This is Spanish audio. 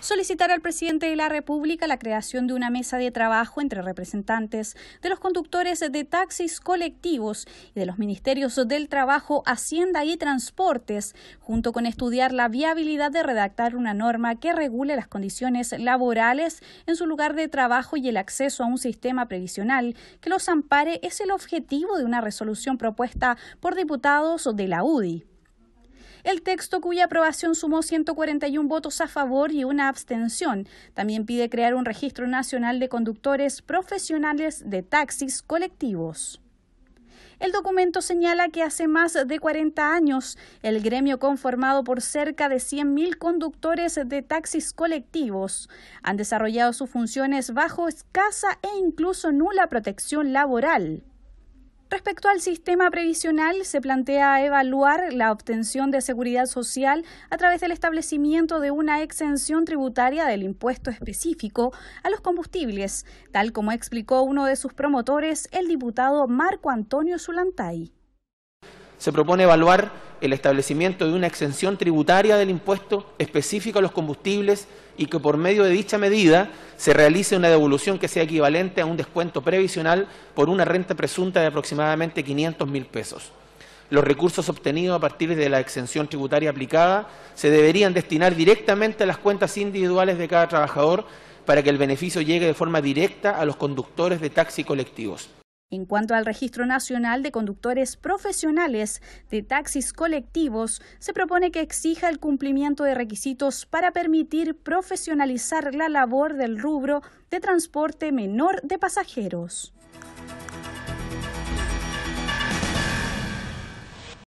solicitar al presidente de la República la creación de una mesa de trabajo entre representantes de los conductores de taxis colectivos y de los ministerios del Trabajo, Hacienda y Transportes, junto con estudiar la viabilidad de redactar una norma que regule las condiciones laborales en su lugar de trabajo y el acceso a un sistema previsional que los ampare es el objetivo de una resolución propuesta por diputados de la UDI. El texto, cuya aprobación sumó 141 votos a favor y una abstención, también pide crear un registro nacional de conductores profesionales de taxis colectivos. El documento señala que hace más de 40 años el gremio conformado por cerca de 100.000 conductores de taxis colectivos han desarrollado sus funciones bajo escasa e incluso nula protección laboral. Respecto al sistema previsional, se plantea evaluar la obtención de seguridad social a través del establecimiento de una exención tributaria del impuesto específico a los combustibles, tal como explicó uno de sus promotores, el diputado Marco Antonio Zulantay. Se propone evaluar el establecimiento de una exención tributaria del impuesto específico a los combustibles y que por medio de dicha medida se realice una devolución que sea equivalente a un descuento previsional por una renta presunta de aproximadamente 500 mil pesos. Los recursos obtenidos a partir de la exención tributaria aplicada se deberían destinar directamente a las cuentas individuales de cada trabajador para que el beneficio llegue de forma directa a los conductores de taxi colectivos. En cuanto al Registro Nacional de Conductores Profesionales de Taxis Colectivos, se propone que exija el cumplimiento de requisitos para permitir profesionalizar la labor del rubro de transporte menor de pasajeros.